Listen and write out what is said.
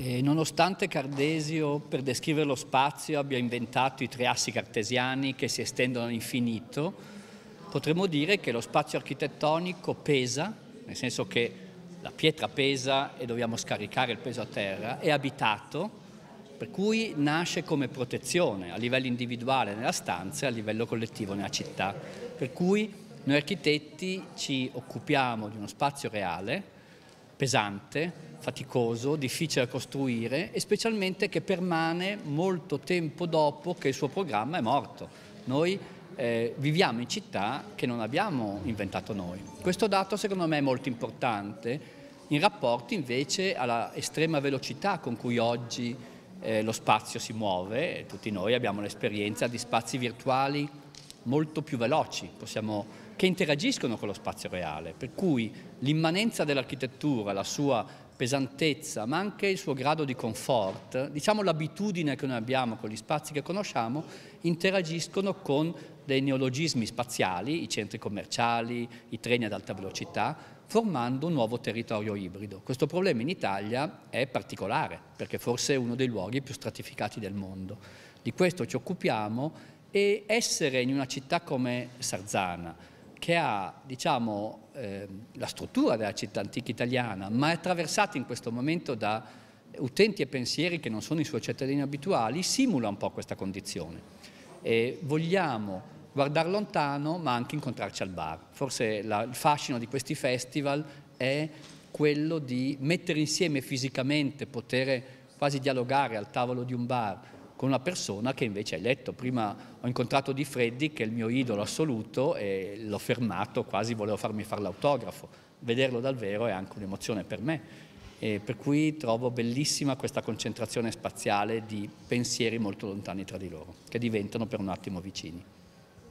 E nonostante Cardesio, per descrivere lo spazio, abbia inventato i tre assi cartesiani che si estendono all'infinito, potremmo dire che lo spazio architettonico pesa, nel senso che la pietra pesa e dobbiamo scaricare il peso a terra, è abitato, per cui nasce come protezione a livello individuale nella stanza e a livello collettivo nella città. Per cui noi architetti ci occupiamo di uno spazio reale, pesante, faticoso, difficile da costruire e specialmente che permane molto tempo dopo che il suo programma è morto. Noi eh, viviamo in città che non abbiamo inventato noi. Questo dato secondo me è molto importante in rapporto invece alla estrema velocità con cui oggi eh, lo spazio si muove, tutti noi abbiamo l'esperienza di spazi virtuali molto più veloci, possiamo che interagiscono con lo spazio reale, per cui l'immanenza dell'architettura, la sua pesantezza, ma anche il suo grado di comfort, diciamo l'abitudine che noi abbiamo con gli spazi che conosciamo, interagiscono con dei neologismi spaziali, i centri commerciali, i treni ad alta velocità, formando un nuovo territorio ibrido. Questo problema in Italia è particolare, perché forse è uno dei luoghi più stratificati del mondo. Di questo ci occupiamo e essere in una città come Sarzana, che ha diciamo, eh, la struttura della città antica italiana, ma è attraversata in questo momento da utenti e pensieri che non sono i suoi cittadini abituali, simula un po' questa condizione. E vogliamo guardare lontano, ma anche incontrarci al bar. Forse la, il fascino di questi festival è quello di mettere insieme fisicamente, poter quasi dialogare al tavolo di un bar, con una persona che invece hai letto. Prima ho incontrato Di Freddi, che è il mio idolo assoluto, e l'ho fermato, quasi volevo farmi fare l'autografo. Vederlo dal vero è anche un'emozione per me. E per cui trovo bellissima questa concentrazione spaziale di pensieri molto lontani tra di loro, che diventano per un attimo vicini.